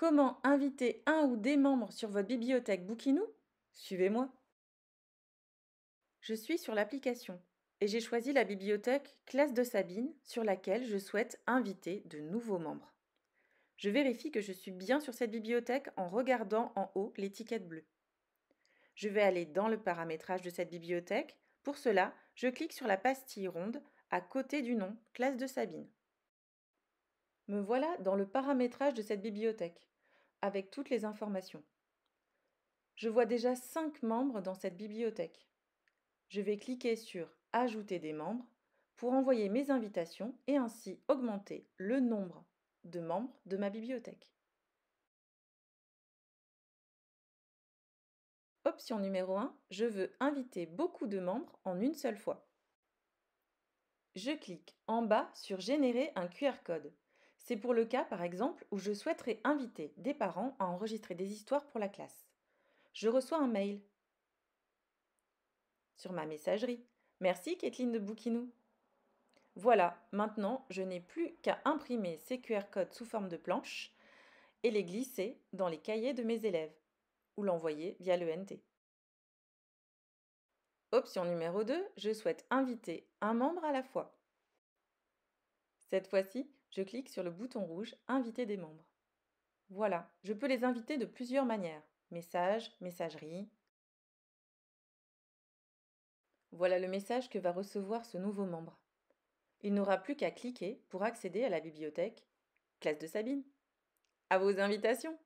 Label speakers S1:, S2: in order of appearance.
S1: Comment inviter un ou des membres sur votre bibliothèque Bookinou Suivez-moi. Je suis sur l'application et j'ai choisi la bibliothèque Classe de Sabine sur laquelle je souhaite inviter de nouveaux membres. Je vérifie que je suis bien sur cette bibliothèque en regardant en haut l'étiquette bleue. Je vais aller dans le paramétrage de cette bibliothèque. Pour cela, je clique sur la pastille ronde à côté du nom Classe de Sabine. Me voilà dans le paramétrage de cette bibliothèque, avec toutes les informations. Je vois déjà 5 membres dans cette bibliothèque. Je vais cliquer sur Ajouter des membres pour envoyer mes invitations et ainsi augmenter le nombre de membres de ma bibliothèque. Option numéro 1, je veux inviter beaucoup de membres en une seule fois. Je clique en bas sur Générer un QR code c'est pour le cas, par exemple, où je souhaiterais inviter des parents à enregistrer des histoires pour la classe. Je reçois un mail sur ma messagerie. Merci, Kathleen de Bouquinou. Voilà, maintenant, je n'ai plus qu'à imprimer ces QR codes sous forme de planche et les glisser dans les cahiers de mes élèves ou l'envoyer via le Option numéro 2, je souhaite inviter un membre à la fois. Cette fois-ci, je clique sur le bouton rouge Inviter des membres. Voilà, je peux les inviter de plusieurs manières. Message, messagerie. Voilà le message que va recevoir ce nouveau membre. Il n'aura plus qu'à cliquer pour accéder à la bibliothèque Classe de Sabine. À vos invitations